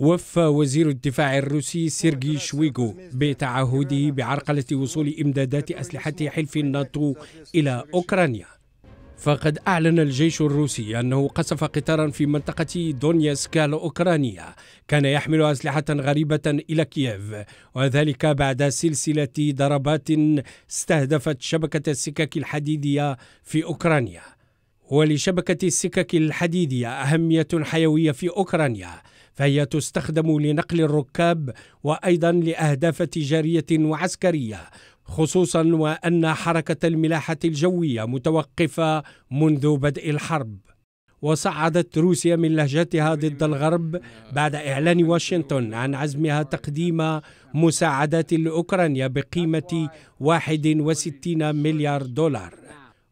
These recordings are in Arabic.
وفى وزير الدفاع الروسي سيرجي شويغو بتعهده بعرقلة وصول إمدادات أسلحة حلف الناتو إلى أوكرانيا فقد أعلن الجيش الروسي أنه قصف قطارا في منطقة دونيسكا الأوكرانية كان يحمل أسلحة غريبة إلى كييف وذلك بعد سلسلة ضربات استهدفت شبكة السكك الحديدية في أوكرانيا ولشبكة السكك الحديدية أهمية حيوية في أوكرانيا فهي تستخدم لنقل الركاب وأيضا لأهداف تجارية وعسكرية خصوصا وأن حركة الملاحة الجوية متوقفة منذ بدء الحرب وصعدت روسيا من لهجتها ضد الغرب بعد إعلان واشنطن عن عزمها تقديم مساعدات لأوكرانيا بقيمة 61 مليار دولار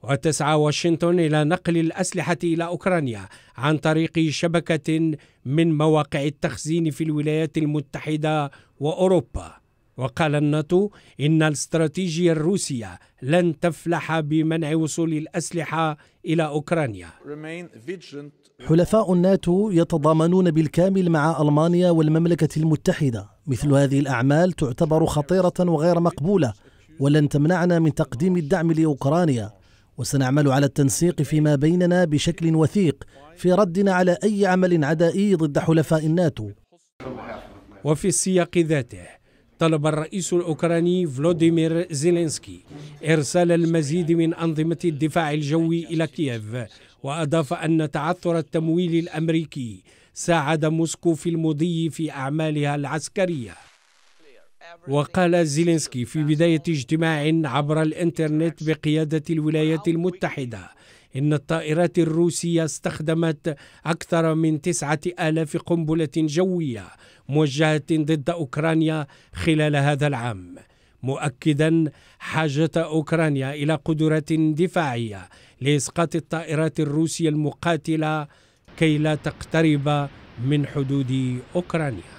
وتسعى واشنطن إلى نقل الأسلحة إلى أوكرانيا عن طريق شبكة من مواقع التخزين في الولايات المتحدة وأوروبا وقال الناتو إن الاستراتيجية الروسية لن تفلح بمنع وصول الأسلحة إلى أوكرانيا حلفاء الناتو يتضامنون بالكامل مع ألمانيا والمملكة المتحدة مثل هذه الأعمال تعتبر خطيرة وغير مقبولة ولن تمنعنا من تقديم الدعم لأوكرانيا وسنعمل على التنسيق فيما بيننا بشكل وثيق في ردنا على أي عمل عدائي ضد حلفاء الناتو وفي السياق ذاته طلب الرئيس الأوكراني فلوديمير زيلينسكي إرسال المزيد من أنظمة الدفاع الجوي إلى كييف وأضاف أن تعثر التمويل الأمريكي ساعد موسكو في المضي في أعمالها العسكرية وقال زيلينسكي في بداية اجتماع عبر الإنترنت بقيادة الولايات المتحدة إن الطائرات الروسية استخدمت أكثر من تسعة آلاف قنبلة جوية موجهة ضد أوكرانيا خلال هذا العام مؤكدا حاجة أوكرانيا إلى قدرات دفاعية لإسقاط الطائرات الروسية المقاتلة كي لا تقترب من حدود أوكرانيا